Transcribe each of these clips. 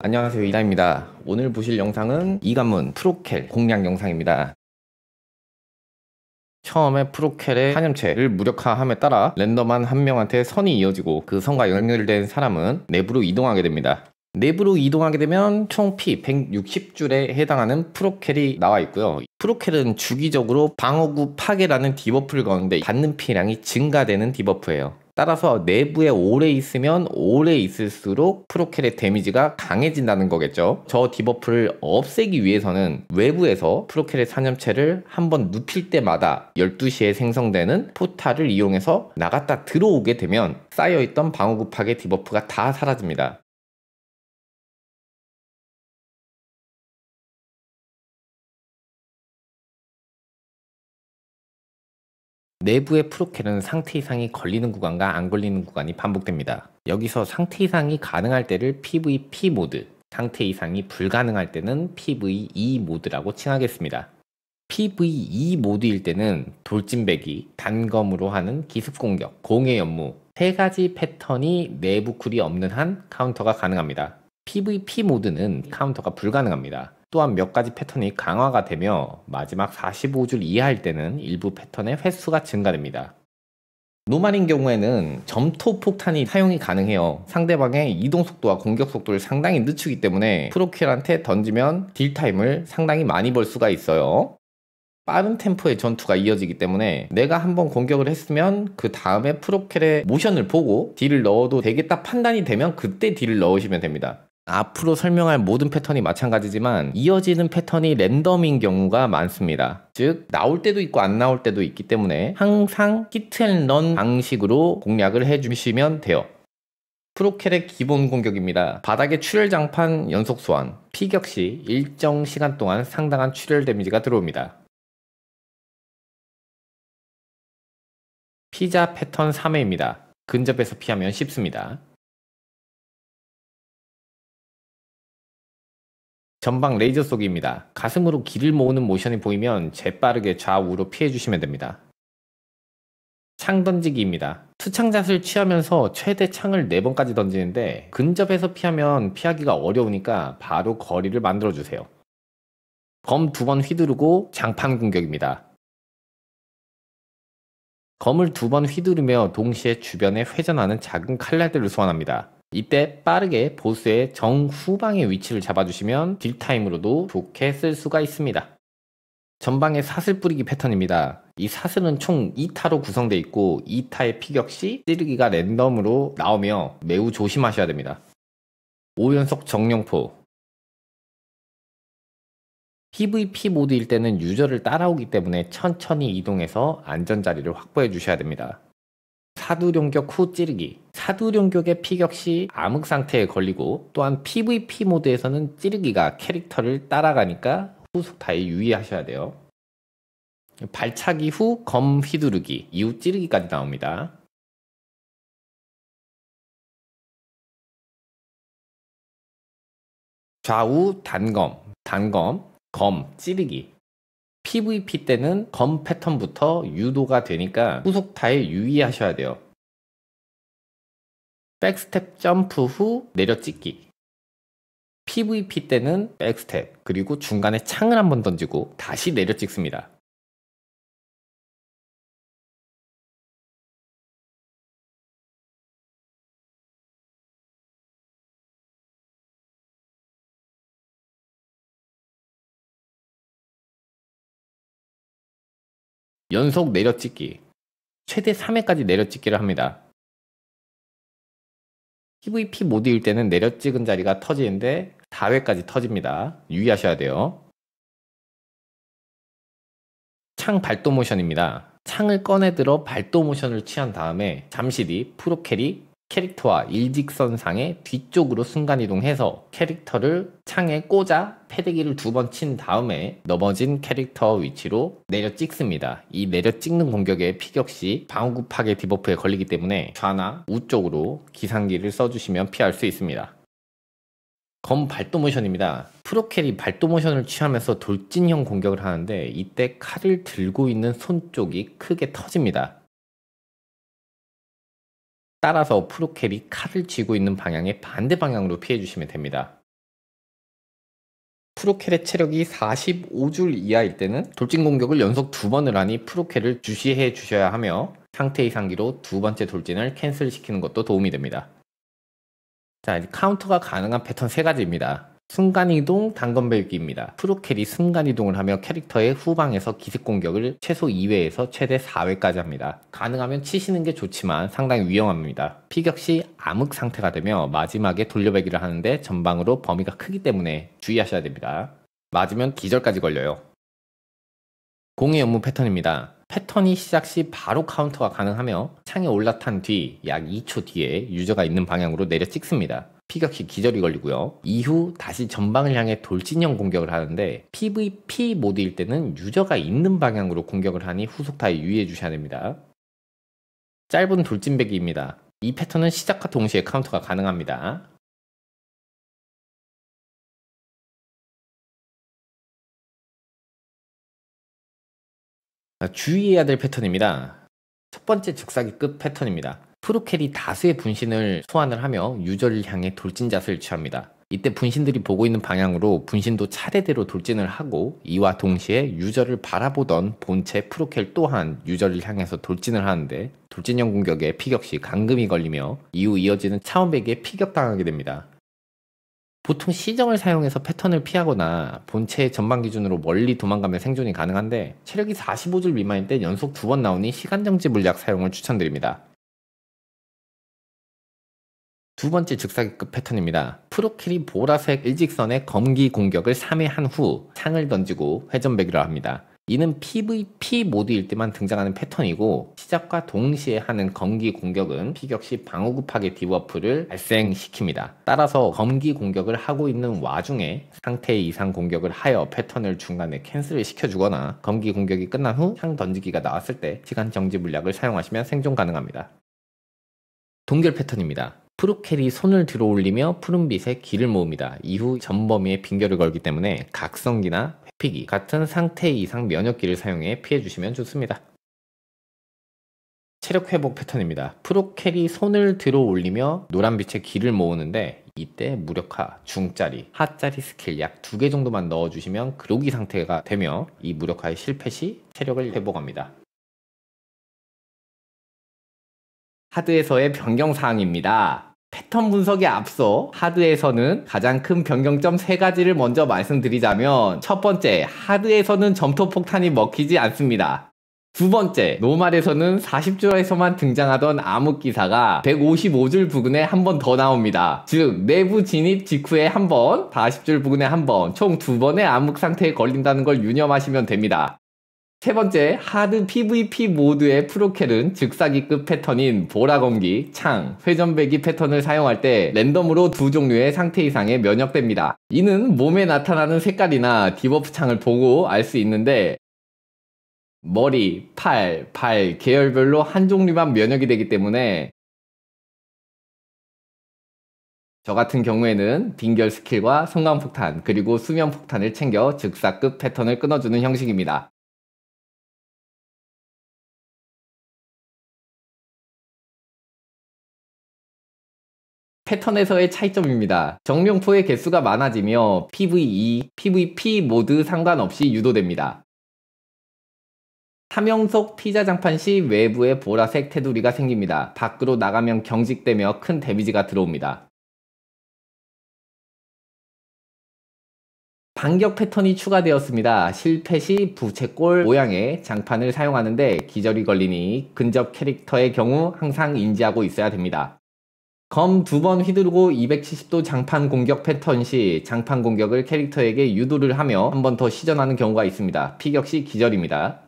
안녕하세요 이다입니다 오늘 보실 영상은 이가문 프로켈 공략 영상입니다 처음에 프로켈의 한염체를 무력화함에 따라 랜덤한 한 명한테 선이 이어지고 그 선과 연결된 사람은 내부로 이동하게 됩니다 내부로 이동하게 되면 총 피 160줄에 해당하는 프로켈이 나와 있고요. 프로켈은 주기적으로 방어구 파괴라는 디버프를 거는데 받는 피량이 증가되는 디버프예요. 따라서 내부에 오래 있으면 오래 있을수록 프로켈의 데미지가 강해진다는 거겠죠. 저 디버프를 없애기 위해서는 외부에서 프로켈의 산염체를 한번 눕힐 때마다 12시에 생성되는 포탈을 이용해서 나갔다 들어오게 되면 쌓여있던 방어급하게 디버프가 다 사라집니다. 내부의 프로켓은 상태 이상이 걸리는 구간과 안 걸리는 구간이 반복됩니다. 여기서 상태 이상이 가능할 때를 PVP 모드, 상태 이상이 불가능할 때는 PVE 모드라고 칭하겠습니다. PVE 모드일 때는 돌진배기, 단검으로 하는 기습공격, 공의 연무 세 가지 패턴이 내부 쿨이 없는 한 카운터가 가능합니다. PVP 모드는 카운터가 불가능합니다. 또한 몇 가지 패턴이 강화가 되며 마지막 45줄 이하일 때는 일부 패턴의 횟수가 증가됩니다. 노말인 경우에는 점토 폭탄이 사용이 가능해요. 상대방의 이동 속도와 공격 속도를 상당히 늦추기 때문에 프로킬한테 던지면 딜 타임을 상당히 많이 벌 수가 있어요. 빠른 템포의 전투가 이어지기 때문에 내가 한번 공격을 했으면 그 다음에 프로켈의 모션을 보고 딜을 넣어도 되겠다 판단이 되면 그때 딜을 넣으시면 됩니다. 앞으로 설명할 모든 패턴이 마찬가지지만 이어지는 패턴이 랜덤인 경우가 많습니다. 즉 나올 때도 있고 안 나올 때도 있기 때문에 항상 히트앤런 방식으로 공략을 해주시면 돼요. 프로켈의 기본 공격입니다. 바닥에 출혈장판 연속 소환, 피격 시 일정 시간 동안 상당한 출혈 데미지가 들어옵니다. 피자 패턴 3회입니다. 근접해서 피하면 쉽습니다. 전방 레이저 쏘기입니다. 가슴으로 길을 모으는 모션이 보이면 재빠르게 좌우로 피해주시면 됩니다. 창 던지기입니다. 투창잣을 취하면서 최대 창을 4번까지 던지는데 근접해서 피하면 피하기가 어려우니까 바로 거리를 만들어주세요. 검2번 휘두르고 장판 공격입니다. 검을 2번 휘두르며 동시에 주변에 회전하는 작은 칼날들을 소환합니다. 이때 빠르게 보스의 정후방의 위치를 잡아주시면 딜타임으로도 좋게 쓸 수가 있습니다. 전방에 사슬 뿌리기 패턴입니다. 이 사슬은 총 2타로 구성되어 있고 2타의 피격 시 찌르기가 랜덤으로 나오며 매우 조심하셔야 됩니다. 5연속 정령포 PVP 모드일 때는 유저를 따라오기 때문에 천천히 이동해서 안전자리를 확보해 주셔야 됩니다. 사두룡격 후 찌르기 하두룡격의픽 역시 암흑 상태에 걸리고 또한 PVP 모드에서는 찌르기가 캐릭터를 따라가니까 후속 다에 유의하셔야 돼요. 발차기 후 검 휘두르기 이후 찌르기까지 나옵니다. 좌우 단검, 단검, 검, 찌르기. PVP 때는 검 패턴부터 유도가 되니까 후속 타에 유의하셔야 돼요. 백스텝 점프 후 내려찍기. PVP 때는 백스텝, 그리고 중간에 창을 한번 던지고 다시 내려찍습니다. 연속 내려찍기. 최대 3회까지 내려찍기를 합니다. PVP 모드일 때는 내려 찍은 자리가 터지는데 4회까지 터집니다. 유의하셔야 돼요. 창 발도 모션입니다. 창을 꺼내 들어 발도 모션을 취한 다음에 잠시 뒤 프로캐리 캐릭터와 일직선상의 뒤쪽으로 순간이동해서 캐릭터를 창에 꽂아 패대기를 두 번 친 다음에 넘어진 캐릭터 위치로 내려 찍습니다. 이 내려 찍는 공격의 피격시 방어구 파괴 디버프에 걸리기 때문에 좌나 우쪽으로 기상기를 써주시면 피할 수 있습니다. 검 발도 모션입니다. 프로캐리 발도 모션을 취하면서 돌진형 공격을 하는데 이때 칼을 들고 있는 손 쪽이 크게 터집니다. 따라서 프로캡이 칼을 쥐고 있는 방향의 반대 방향으로 피해 주시면 됩니다. 프로켈의 체력이 45줄 이하일 때는 돌진 공격을 연속 두 번을 하니 프로켈을 주시해 주셔야 하며 상태 이상기로 두 번째 돌진을 캔슬시키는 것도 도움이 됩니다. 자, 카운터가 가능한 패턴 세 가지입니다. 순간이동 단검 배우기입니다. 프로캐리 순간이동을 하며 캐릭터의 후방에서 기습 공격을 최소 2회에서 최대 4회까지 합니다. 가능하면 치시는 게 좋지만 상당히 위험합니다. 피격 시 암흑 상태가 되며 마지막에 돌려배기를 하는데 전방으로 범위가 크기 때문에 주의하셔야 됩니다. 맞으면 기절까지 걸려요. 공의 업무 패턴입니다. 패턴이 시작 시 바로 카운터가 가능하며 창에 올라탄 뒤 약 2초 뒤에 유저가 있는 방향으로 내려 찍습니다. 피격시 기절이 걸리고요. 이후 다시 전방을 향해 돌진형 공격을 하는데 PVP 모드일 때는 유저가 있는 방향으로 공격을 하니 후속 타에 유의해 주셔야 됩니다. 짧은 돌진배기입니다. 이 패턴은 시작과 동시에 카운터가 가능합니다. 주의해야 될 패턴입니다. 첫 번째 즉사기 끝 패턴입니다. 프루켈이 다수의 분신을 소환을 하며 유저를 향해 돌진자세를 취합니다. 이때 분신들이 보고 있는 방향으로 분신도 차례대로 돌진을 하고 이와 동시에 유저를 바라보던 본체 프로켈 또한 유저를 향해서 돌진을 하는데 돌진형 공격에 피격시 감금이 걸리며 이후 이어지는 차원백에 피격당하게 됩니다. 보통 시정을 사용해서 패턴을 피하거나 본체의 전방 기준으로 멀리 도망가면 생존이 가능한데 체력이 45줄 미만일 때 연속 두 번 나오니 시간정지 물약 사용을 추천드립니다. 두 번째 즉사기급 패턴입니다. 프로킬이 보라색 일직선의 검기 공격을 3회 한 후 창을 던지고 회전배기를 합니다. 이는 PVP 모드일 때만 등장하는 패턴이고 시작과 동시에 하는 검기 공격은 피격시 방어급하게 디버프를 발생시킵니다. 따라서 검기 공격을 하고 있는 와중에 상태 이상 공격을 하여 패턴을 중간에 캔슬을 시켜주거나 검기 공격이 끝난 후 창 던지기가 나왔을 때 시간 정지 물약을 사용하시면 생존 가능합니다. 동결 패턴입니다. 프루켈이 손을 들어 올리며 푸른빛의 기를 모읍니다. 이후 전범위에 빙결을 걸기 때문에 각성기나 회피기 같은 상태 이상 면역기를 사용해 피해주시면 좋습니다. 체력 회복 패턴입니다. 프로켈이 손을 들어 올리며 노란빛의 기를 모으는데 이때 무력화, 중짜리, 하짜리 스킬 약 두 개 정도만 넣어주시면 그로기 상태가 되며 이 무력화의 실패 시 체력을 회복합니다. 하드에서의 변경 사항입니다. 패턴 분석에 앞서 하드에서는 가장 큰 변경점 세 가지를 먼저 말씀드리자면 첫 번째, 하드에서는 점토 폭탄이 먹히지 않습니다. 두 번째, 노말에서는 40줄에서만 등장하던 암흑기사가 155줄 부근에 한 번 더 나옵니다. 즉, 내부 진입 직후에 한 번, 40줄 부근에 한 번, 총 두 번의 암흑 상태에 걸린다는 걸 유념하시면 됩니다. 세 번째, 하드 PVP 모드의 프로켈은 즉사기급 패턴인 보라검기, 창, 회전배기 패턴을 사용할 때 랜덤으로 두 종류의 상태 이상에 면역됩니다. 이는 몸에 나타나는 색깔이나 디버프 창을 보고 알 수 있는데 머리, 팔, 발 계열별로 한 종류만 면역이 되기 때문에 저 같은 경우에는 빙결 스킬과 성광폭탄 그리고 수면폭탄을 챙겨 즉사급 패턴을 끊어주는 형식입니다. 패턴에서의 차이점입니다. 정령포의 개수가 많아지며 PVE, PVP 모드 상관없이 유도됩니다. 삼형속 피자 장판 시 외부에 보라색 테두리가 생깁니다. 밖으로 나가면 경직되며 큰 데미지가 들어옵니다. 반격 패턴이 추가되었습니다. 실패 시 부채꼴 모양의 장판을 사용하는데 기절이 걸리니 근접 캐릭터의 경우 항상 인지하고 있어야 됩니다. 검두번 휘두르고 270도 장판 공격 패턴 시 장판 공격을 캐릭터에게 유도를 하며 한 번 더 시전하는 경우가 있습니다. 피격 시 기절입니다.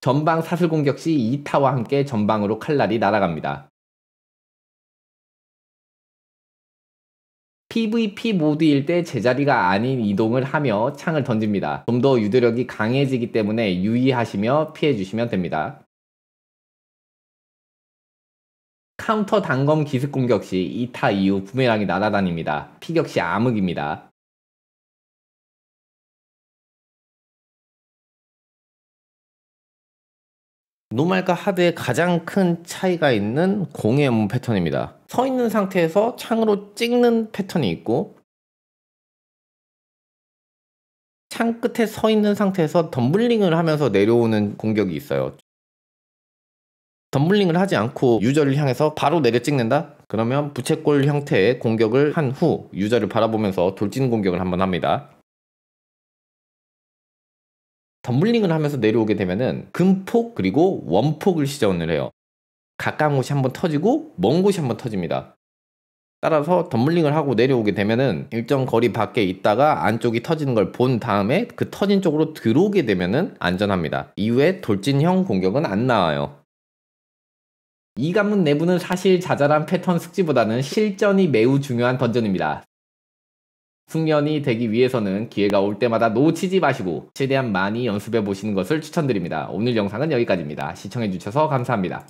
전방 사슬 공격 시 2타와 함께 전방으로 칼날이 날아갑니다. PVP 모드일 때 제자리가 아닌 이동을 하며 창을 던집니다. 좀 더 유도력이 강해지기 때문에 유의하시며 피해주시면 됩니다. 카운터 단검 기습 공격 시 2타 이후 부메랑이 날아다닙니다. 피격 시 암흑입니다. 노말과 하드의 가장 큰 차이가 있는 공의 몸 패턴입니다. 서 있는 상태에서 창으로 찍는 패턴이 있고 창 끝에 서 있는 상태에서 덤블링을 하면서 내려오는 공격이 있어요. 덤블링을 하지 않고 유저를 향해서 바로 내려 찍는다? 그러면 부채꼴 형태의 공격을 한 후 유저를 바라보면서 돌진 공격을 한번 합니다. 덤블링을 하면서 내려오게 되면은 금폭 그리고 원폭을 시전을 해요. 가까운 곳이 한번 터지고 먼 곳이 한번 터집니다. 따라서 덤블링을 하고 내려오게 되면은 일정 거리 밖에 있다가 안쪽이 터지는 걸 본 다음에 그 터진 쪽으로 들어오게 되면은 안전합니다. 이후에 돌진형 공격은 안 나와요. 이관문 내부는 사실 자잘한 패턴 숙지보다는 실전이 매우 중요한 던전입니다. 숙련이 되기 위해서는 기회가 올 때마다 놓치지 마시고 최대한 많이 연습해 보시는 것을 추천드립니다. 오늘 영상은 여기까지입니다. 시청해 주셔서 감사합니다.